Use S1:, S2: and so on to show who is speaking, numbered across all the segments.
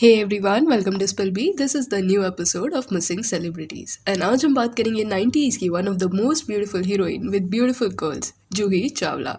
S1: Hey everyone welcome to spill bee this is the new episode of missing celebrities and आज हम बात करेंगे nineties की one of the most beautiful heroine with beautiful girls Juhi Chawla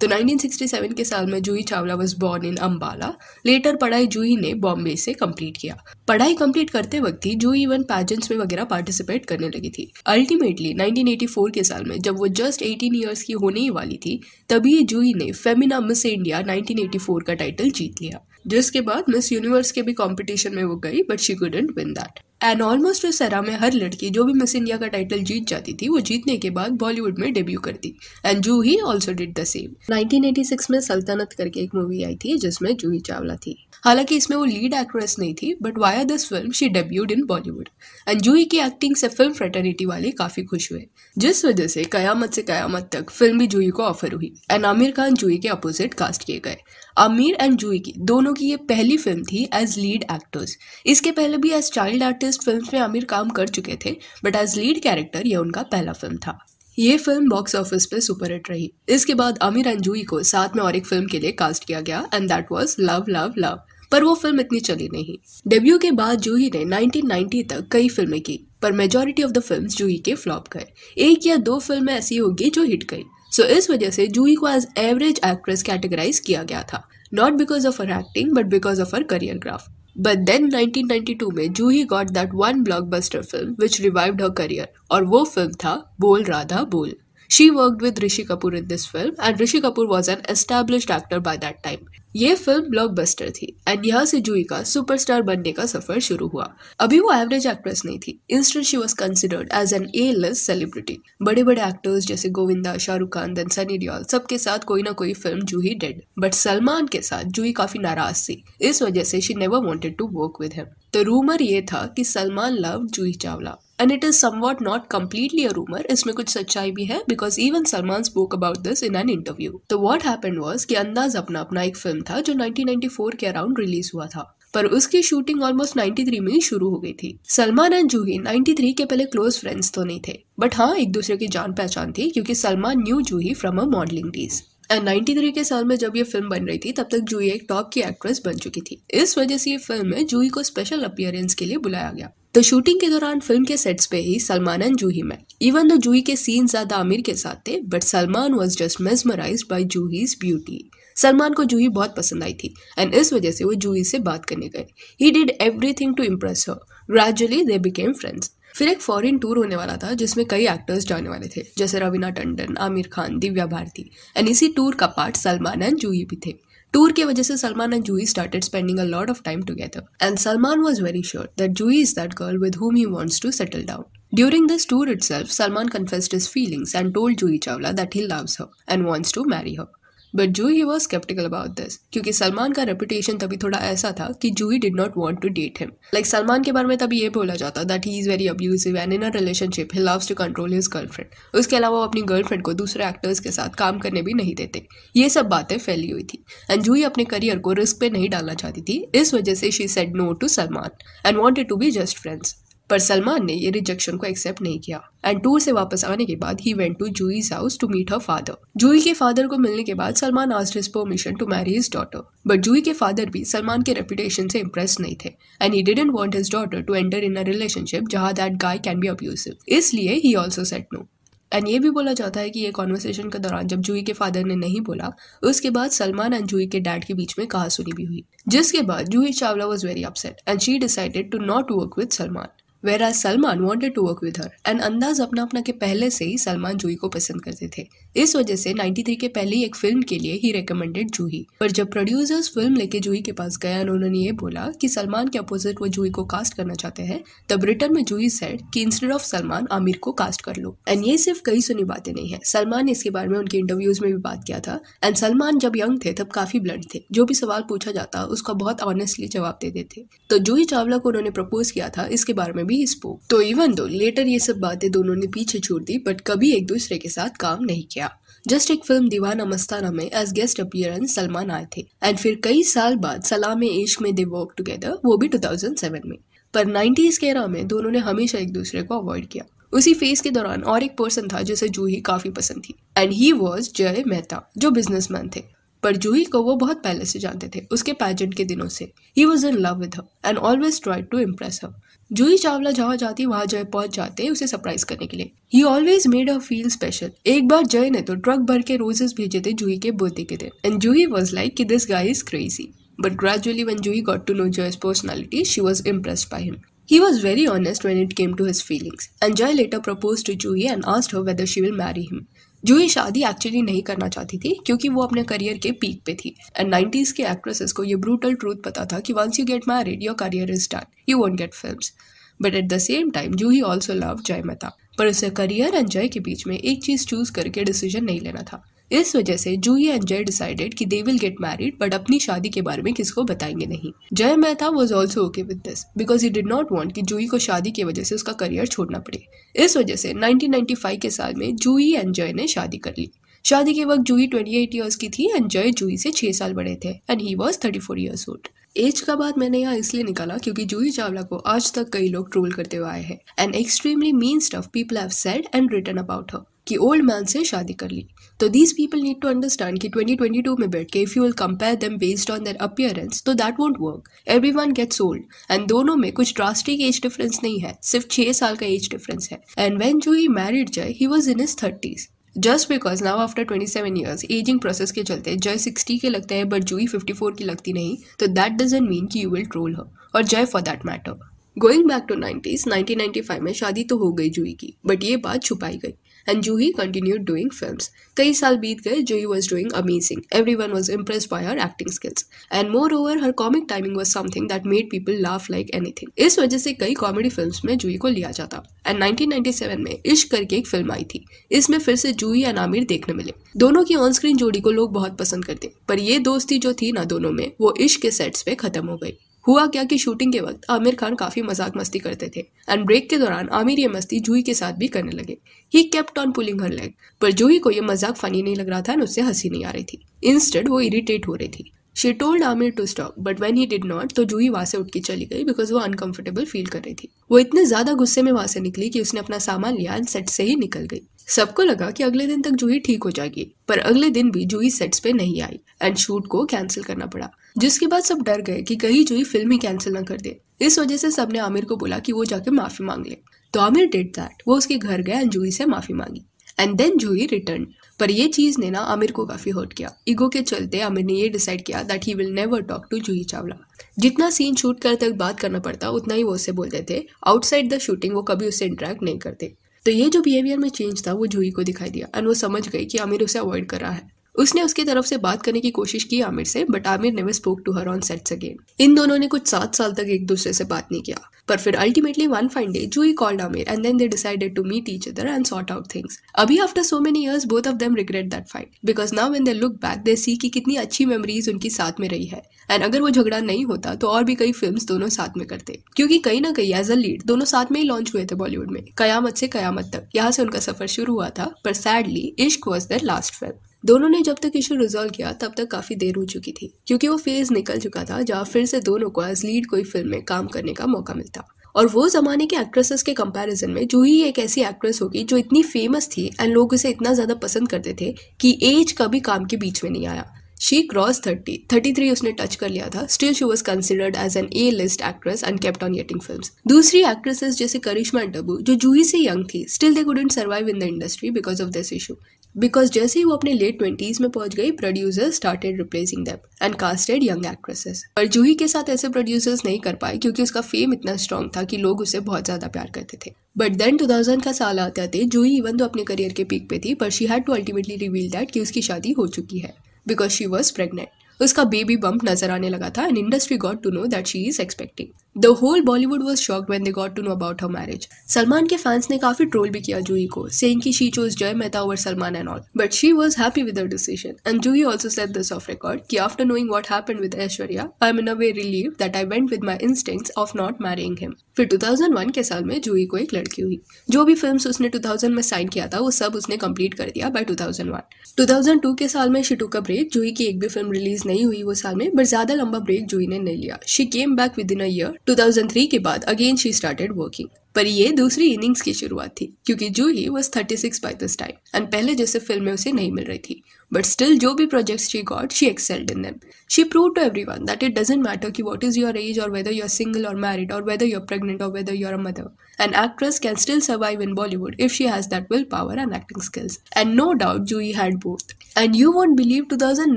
S1: तो 1967 के साल में Juhi Chawla was born in Ambala later पढ़ाई जूही ने बॉम्बे से कम्प्लीट किया पढ़ाई कम्प्लीट करते वक्त ही जूही इवन पैजेंट्स में वगैरह पार्टिसिपेट करने लगी थी अल्टीमेटली 1984 के साल में जब वो जस्ट 18 ईयर्स की होने ही वाली थी तभी जूही ने फेमिना मिस इंडिया 1984 का टाइटल जीत लिया जिसके बाद मिस यूनिवर्स के भी कॉम्पिटिशन में वो गई but she couldn't win that and almost उस एरा में हर लड़की जो भी मिस इंडिया का टाइटल जीत जाती थी वो जीतने के बाद बॉलीवुड में डेब्यू करती and he also did the same 1986 में सल्तनत करके एक मूवी आई थी जिसमें जूही चावला थी हालांकि इसमें वो लीड एक्ट्रेस नहीं थी but via this film she debuted in Bollywood and Juhi की एक्टिंग से फिल्म फ्रेटर्निटी वाले काफी खुश हुए जिस वजह से कयामत से कयामत तक फिल्म भी जूही को ऑफर हुई एंड आमिर खान जूही के अपोजिट कास्ट किए गए आमिर एंड जूही की दोनों की ये पहली फिल्म थी एज लीड एक्टर्स इसके पहले भी एज चाइल्ड आर्टिस्ट फिल्म में आमिर काम कर चुके थे बट एज लीड कैरेक्टर यह उनका पहला फिल्म था ये फिल्म बॉक्स ऑफिस पे सुपरहिट रही इसके बाद आमिर एंड जूही को साथ में और एक फिल्म के लिए कास्ट किया गया and that was love love love पर वो फिल्म इतनी चली नहीं डेब्यू के बाद जूही ने 1990 तक कई फिल्में की पर majority of the films Juhi के फ्लॉप गए एक या दो फिल्में ऐसी होगी जो हिट गई सो so, इस वजह से जूही को एज एवरेज एक्ट्रेस कैटेगराइज किया गया था not because of her acting but because of her career graph but then 1992 में Juhi got that one blockbuster film which revived her career और वो फिल्म था Bol Radha Bol she work with Rishi Kapoor in this film and Rishi Kapoor was an establish actor by that time ये film blockbuster थी and यहाँ से जूही का superstar बनने का सफर शुरू हुआ अभी वो एवरेज एक्ट्रेस नहीं थी instant she was considered as an A list celebrity बड़े बड़े एक्टर्स जैसे गोविंदा शाहरुख खान दन सनी डियोल सबके साथ कोई ना कोई film Juhi did but Salman के साथ जूही काफी नाराज थी इस वजह से she never wanted to work with him The rumor ये था कि Salman love Juhi Chawla and it is somewhat not completely a rumour इसमें कुछ सच्चाई भी है because even Salman spoke about this in an interview तो वॉट हैपन वॉज कि अंदाज अपना अपना एक फिल्म था जो 1994 के अराउंड रिलीज हुआ था पर उसकी शूटिंग ऑलमोस्ट 93 में ही शुरू हो गई थी सलमान एंड जूही 93 के पहले क्लोज फ्रेंड्स तो नहीं थे बट हाँ एक दूसरे की जान पहचान थी क्योंकि Salman knew Juhi from a modelling days and 93 के साल में जब ये फिल्म बन रही थी तब तक जूही एक टॉप की एक्ट्रेस बन चुकी थी इस वजह से ये फिल्म में जूही को स्पेशल अपियरेंस के लिए बुलाया गया तो शूटिंग के दौरान फिल्म के सेट्स पे ही सलमान एंड जूही में इवन दो जूही के सीन ज्यादा आमिर के साथ थे but Salman was just mesmerise by Juhi's beauty Salman को जूही बहुत पसंद आई थी एंड इस वजह से वो जूही से बात करने गए he did everything to impress gradually they became friends फिर एक फॉरेन टूर होने वाला था जिसमें कई एक्टर्स जाने वाले थे जैसे रवीना टंडन आमिर खान दिव्या भारती एंड इसी टूर का पार्ट सलमान एंड जूही भी थे टूर की वजह से Salman and Juhi started spending a lot of time together and Salman was very sure that Juhi is that girl with whom he wants to settle down During this tour itself, Salman confessed his feelings and told Juhi Chawla that he loves her and wants to marry her but Juhi was sceptical about this क्योंकि सलमान का reputation तभी थोड़ा ऐसा था कि Juhi did not want to date him like Salman के बारे में तभी ये बोला जाता that he is very abusive and in a relationship he loves to control his girlfriend उसके अलावा वो अपनी गर्लफ्रेंड को दूसरे एक्टर्स के साथ काम करने भी नहीं देते ये सब बातें फैली हुई थी एंड जूही अपने करियर को रिस्क पे नहीं डालना चाहती थी इस वजह से she said no to Salman and wanted to be just friends पर सलमान ने ये रिजेक्शन को एक्सेप्ट नहीं किया एंड टूर से वापस आने के बाद he went to Juhi house to meet her father Juhi के फादर को मिलने के बाद Salman asked his permission to marry his daughter but Juhi के फादर भी सलमान के रेपुटेशन से इम्प्रेस नहीं थे and he didn't want his daughter to enter in a relationship जहाँ that guy can be abusive इसलिए he also said no and ये भी बोला जाता है कि ये कॉन्वर्सेशन के दौरान जब जूई के फादर ने नहीं बोला उसके बाद सलमान एंड जूई के डैड के बीच में कहा सुनी भी हुई जिसके बाद Juhi Chawla was very upset and she decided to not work with Salman whereas Salman wanted to work with her and Andaz Apna अपना के पहले से ही सलमान जूही को पसंद करते थे इस वजह से 93 के पहले एक फिल्म के लिए ही रिकमेंडेड जूही पर जब प्रोड्यूसर्स फिल्म लेके जूही के पास गया और उन्होंने ये बोला कि सलमान के अपोजिट वो जूही को कास्ट करना चाहते हैं तब रिटर्न में जूही सेड कि इंस्टेड ऑफ सलमान आमिर को कास्ट कर लो एंड ये सिर्फ कई सुनी बातें नहीं है सलमान ने इसके बारे में उनके इंटरव्यूज में भी बात किया था एंड सलमान जब यंग थे तब काफी ब्लड थे जो भी सवाल पूछा जाता उसका बहुत ऑनेस्टली जवाब देते थे तो जूही चावला को उन्होंने प्रपोज किया था इसके बारे में भी ही स्पोक तो इवन दो लेटर ये सब बातें दोनों ने पीछे छोड़ दी बट कभी एक दूसरे के साथ काम नहीं किया जस्ट एक फिल्म दीवाना मस्ताना में एज गेस्ट अपियरेंस सलमान आए थे एंड फिर कई साल बाद सलाम इश्क में दे वर्क टुगेदर वो भी 2007 में पर 90s के एरा में दोनों ने हमेशा एक दूसरे को अवॉइड किया उसी फेज के दौरान और एक पर्सन था जिसे जूही काफी पसंद थी एंड ही वॉज जय मेहता जो बिजनेसमैन थे पर जूही को वो बहुत पहले से जानते थे उसके पैजेंट के दिनों से he was in love with her and always try to impress her Juhi Chawla जहाँ जाती वहाँ जय पहुंच जाते हैं उसे सरप्राइज करने के लिए he always made a feel special एक बार जय ने तो ट्रक भर के रोजेस भेजे थे जूही के बर्थडे के दिन एंड जूही वॉज लाइक कि this guy is crazy but gradually when Juhi got to know Jay's personality she was impress by him He was very honest when it came to his feelings, and Jai later proposed to Juhi and asked her whether she will marry him. जो ये शादी actually नहीं करना चाहती थी क्योंकि वो अपने करियर के पीक पे थी एंड नाइन्टीज के एक्ट्रेसेस को ये ब्रूटल ट्रूथ पता था कि once you get married your career is done you won't get film but at the same time Juhi also love जय मेहता पर उसे करियर एंड जय के बीच में एक चीज़ चूज करके डिसीजन नहीं लेना था इस वजह से जूही एंड जय डिसाइडेड कि they will get married but अपनी शादी के बारे में किसको बताएंगे नहीं Jay Mehta was also okay with this because you did not want कि जूही को शादी की वजह से उसका करियर छोड़ना पड़े इस वजह से 1995 के साल में जूही एंड जय ने शादी कर ली शादी के वक्त जूही 28 इयर्स की थी एंड जय जूही से छह साल बड़े थे and he was thirty four years old age का बात मैंने यहाँ इसलिए निकाला क्योंकि जूही चावला को आज तक कई लोग ट्रोल करते हुए आए हैं and extremely mean stuff people have said and written about her कि ओल्ड मैन से शादी कर ली तो these people need to understand कि 2022 में बैठ के if you will compare them based on their appearance तो that won't work everyone gets old and दोनों में कुछ ड्रास्टिक एज डिफरेंस नहीं है सिर्फ छः साल का एज डिफरेंस है and when Juhi married Jay he was in his thirties just because now after twenty seven years ageing process के चलते जय सिक्सटी के लगते हैं बट जूई फिफ्टी फोर की लगती नहीं तो दैट डजेंट मीन की यू विल ट्रोल हर और Jay for that matter going back to nineties nineteen ninety five में शादी तो हो गई जूई की बट ये बात छुपाई गई and Juhi continue doing film कई साल बीत गए Juhi was doing amazing everyone was impress by her acting skills and moreover her comic timing was something that made people laugh like anything इस वजह से कई कॉमेडी फिल्म में जूही को लिया जाता एंड नाइनटीन नाइनटी सेवन में इश्क करके एक फिल्म आई थी इसमें फिर से जूही एंड आमिर देखने मिले दोनों की ऑन स्क्रीन जोड़ी को लोग बहुत पसंद करते पर ये दोस्ती जो थी ना दोनों में वो इश्क के सेट्स पे खत्म हो गई हुआ क्या कि शूटिंग के वक्त आमिर खान काफ़ी मजाक मस्ती करते थे एंड ब्रेक के दौरान आमिर ये मस्ती जूही के साथ भी करने लगे he kept on pulling her leg पर जूही को ये मजाक फनी नहीं लग रहा था उससे हंसी नहीं आ रही थी इंस्टेड वो इरिटेट हो रही थी she told Aamir to stop but when he did not तो जूही वहाँ से उठ के चली गई बिकॉज वो अनकंफर्टेबल फील कर रही थी वो इतने ज्यादा गुस्से में वहाँ से निकली कि उसने अपना सामान लिया सेट से ही निकल गई सबको लगा कि अगले दिन तक जूही ठीक हो जाएगी पर अगले दिन भी जूही सेट्स पे नहीं आई एंड शूट को कैंसिल करना पड़ा जिसके बाद सब डर गए कि कहीं जूही फिल्म ही कैंसिल न कर दे इस वजह से सबने आमिर को बोला कि वो जाके माफी मांग ले तो आमिर डिड दैट वो उसके घर गए एंड जूही से माफी मांगी एंड देन जूही रिटर्न पर यह चीज़ ने ना आमिर को काफ़ी हर्ट किया ईगो के चलते आमिर ने ये डिसाइड किया that he will never talk to Juhi Chawla जितना सीन शूट कर तक बात करना पड़ता उतना ही वो उससे बोलते थे आउटसाइड द शूटिंग वो कभी उससे इंटरेक्ट नहीं करते तो ये जो बिहेवियर में चेंज था वो जूही को दिखाई दिया एंड वो समझ गई कि आमिर उसे अवॉइड कर रहा है उसने उसके तरफ से बात करने की कोशिश की आमिर से but Aamir never spoke to her on sets again इन दोनों ने कुछ सात साल तक एक दूसरे से बात नहीं किया पर फिर ultimately one fine day Juhi called Aamir and then they decided to meet each other and sort out things अभी after so many years both of them regret that fight because now when they look back they see कि कितनी अच्छी memories उनकी साथ में रही है and अगर वो झगड़ा नहीं होता तो और भी कई फिल्म दोनों साथ में करते क्योंकि कहीं ना कहीं एज अ लीड दोनों साथ में ही लॉन्च हुए थे बॉलीवुड में कयामत से कयामत तक यहाँ से उनका सफर शुरू हुआ था पर सैडली इश्क वॉज देर लास्ट फिल्म दोनों ने जब तक इशू रिजॉल्व किया तब तक काफ़ी देर हो चुकी थी क्योंकि वो फेज़ निकल चुका था जहाँ फिर से दोनों को एज लीड कोई फिल्म में काम करने का मौका मिलता और वो ज़माने के एक्ट्रेसेस के कंपैरिजन में जूही एक ऐसी एक्ट्रेस होगी जो इतनी फेमस थी एंड लोग उसे इतना ज़्यादा पसंद करते थे कि एज कभी काम के बीच में नहीं आया she cross thirty thirty three उसने टच कर लिया था still she was considered as an A list actress and kept on getting film दूसरी एक्ट्रेसेस जैसे करिश्मा डबू जो जूही से यंग थी still they couldn't survive in the industry because of this issue because जैसे ही वो अपने लेट ट्वेंटीज़ में पहुंच गई producers started replacing them and casted young actresses पर जूही के साथ ऐसे प्रोड्यूसर्स नहीं कर पाए क्योंकि उसका फेम इतना स्ट्रॉन्ग था कि लोग उसे बहुत ज़्यादा प्यार करते थे बट देन थाउजेंड का साल आते आते जूही इवन तो अपने करियर के पीक पे थी पर she had to ultimately reveal that कि उसकी शादी हो चुकी है बिकॉज शी वॉज प्रेगनेंट उसका बेबी बम्प नजर आने लगा था and industry got to know that she is expecting the whole Bollywood was shock when they got to know about her marriage Salman के फैंस ने काफी ट्रोल भी किया जूही को सेइंग कि she chose Jay Mehta over Salman and all but she was happy with the decision and Juhi also said this off record कि after knowing what happen with Aishwarya I am in a way relieved that I went with my instincts of not marrying him फिर 2001 के साल में जूही को एक लड़की हुई जो भी फिल्म उसने 2000 में साइन किया था वो सब उसने कम्प्लीट कर दिया बाय 2001 2002 के साल में शी टुक अ ब्रेक जूही की एक भी फिल्म रिलीज रिलीज नहीं हुई वो साल में बट ज्यादा लंबा ब्रेक जूही ने नहीं लिया she came back within year two thousand three के बाद अगेन शी स्टार्टेड वर्किंग पर ये दूसरी इनिंग्स की शुरुआत थी क्योंकि Juhi was thirty six by this time and पहले जैसे फिल्में उसे नहीं मिल रही थी बट स्टिल जो भी projects she got she excelled in them she prove to everyone that it doesn't matter कि वॉट इज़ योर एज और वेदर यू आर सिंगल और मैरिड और वेदर यू आर प्रेगनेंट और whether you are a mother An actress can still survive in Bollywood if she has that willpower and acting skills. And no had both and you won't believe two thousand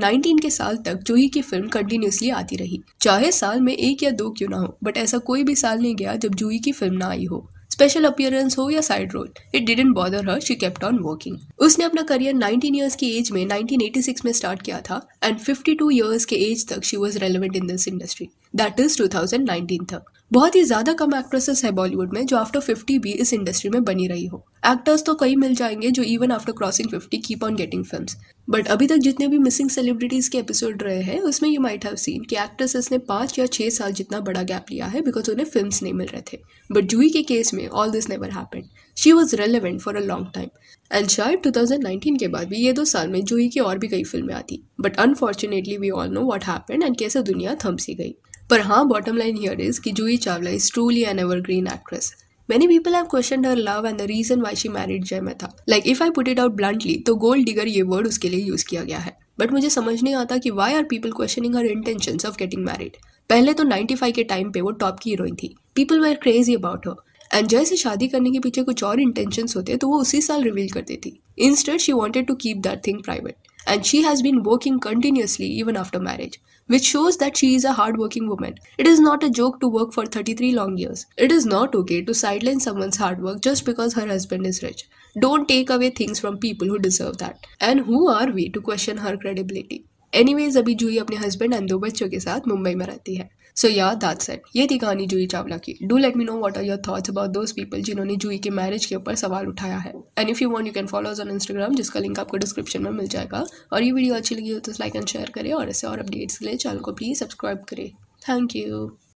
S1: nineteen के साल तक जूही की film continuously आती रही चाहे साल में एक या दो क्यों ना हो बट ऐसा कोई भी साल नहीं गया जब जूही की फिल्म ना आई हो स्पेशल अपियरेंस हो या side role it didn't bother her she kept on working उसने अपना करियर 19 ईयर्स की एज में 1986 में स्टार्ट किया था एंड 52 ईयर्स के एज तक she was relevant in this industry that is 2019 तक बहुत ही ज्यादा कम एक्ट्रेसेस है बॉलीवुड में जो आफ्टर 50 भी इस इंडस्ट्री में बनी रही हो एक्टर्स तो कई मिल जाएंगे जो even after crossing 50 keep on getting films but अभी तक जितने भी मिसिंग सेलिब्रिटीज़ के एपिसोड रहे हैं उसमें यू माइट हैव सीन कि एक्ट्रेसेस ने पांच या छह साल जितना बड़ा गैप लिया है बिकॉज उन्हें फिल्म नहीं मिल रहे थे बट जूही के केस में all this never happened she was relevant for a long time and शायद नाइनटीन के बाद भी ये दो साल में जूही की और भी कई फिल्में आती but unfortunately we all know what happened and कैसे दुनिया थम सी गई पर हाँ बॉटम लाइन हियर इज कि Juhi Chawla is truly an evergreen actress Many people have questioned her love and the reason why she married Jay Mehta. Like if I put it out bluntly, तो gold digger ये word उसके लिए use किया गया है but मुझे समझ नहीं आता कि why are people questioning her intentions of getting married पहले तो 95 के टाइम पे वो टॉप की हीरोइन थी people were crazy about her and Jay से शादी करने के पीछे कुछ और इंटेंशंस होते तो वो उसी साल रिवील कर देती instead she wanted to keep that thing private and she has been working continuously even after marriage, which shows that she is a hardworking woman. It is not a joke to work for 33 long years. It is not okay to sideline someone's hard work just because her husband is rich. Don't take away things from people who deserve that. And who are we to question her credibility? Anyways अभी जूही अपने husband and दो बच्चों के साथ मुंबई में रहती है सो या दैट सेट ये थी कहानी जूही चावला की do let me know what are your thoughts about those people जिन्होंने जूही के मैरिज के ऊपर सवाल उठाया है and if you want you can follow on Instagram जिसका लिंक आपको डिस्क्रिप्शन में मिल जाएगा और ये वीडियो अच्छी लगी हो तो लाइक एंड शेयर करें और ऐसे और अपडेट्स के लिए चैनल को प्लीज़ सब्सक्राइब करें थैंक यू